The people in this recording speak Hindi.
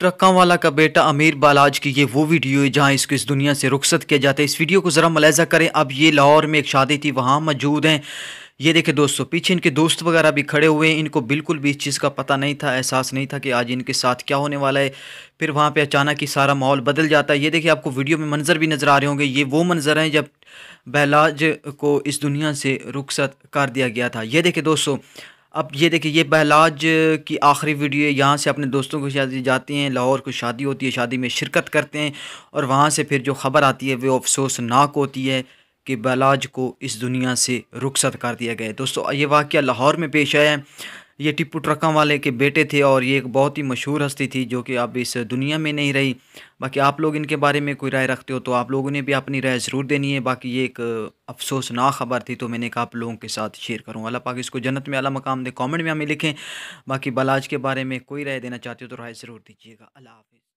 ट्रकों वाला का बेटा अमीर बालाज की ये वो वीडियो है जहाँ इसको इस दुनिया से रुखसत किया जाता है इस वीडियो को ज़रा मुलायजा करें अब ये लाहौर में एक शादी थी वहाँ मौजूद हैं ये देखे दोस्तों पीछे इनके दोस्त वगैरह भी खड़े हुए हैं इनको बिल्कुल भी इस चीज़ का पता नहीं था एहसास नहीं था कि आज इनके साथ क्या होने वाला है फिर वहाँ पे अचानक ही सारा माहौल बदल जाता है ये देखिए आपको वीडियो में मंजर भी नज़र आ रहे होंगे ये वो मंजर हैं जब बहलाज को इस दुनिया से रुखसत कर दिया गया था ये देखे दोस्तों अब ये देखिए ये बहलाज की आखिरी वीडियो है यहाँ से अपने दोस्तों को शादी जाती हैं लाहौर को शादी होती है शादी में शिरकत करते हैं और वहाँ से फिर जो ख़बर आती है वो अफसोसनाक होती है कि बहलाज को इस दुनिया से रुखसत कर दिया गया दोस्तों ये वाक़ लाहौर में पेश आया है ये टिप्पू ट्रकम वाले के बेटे थे और ये एक बहुत ही मशहूर हस्ती थी जो कि अब इस दुनिया में नहीं रही बाकी आप लोग इनके बारे में कोई राय रखते हो तो आप लोगों ने भी अपनी राय ज़रूर देनी है बाकी ये एक अफसोसनाक खबर थी तो मैंने कहा आप लोगों के साथ शेयर करूँ अल्लाह पाकि इसको जन्नत में अला मकाम दे कॉमेंट में हमें लिखें बाकी बलाज के बारे में कोई राय देना चाहते हो तो राय ज़रूर दीजिएगा अल्लाह हाफ़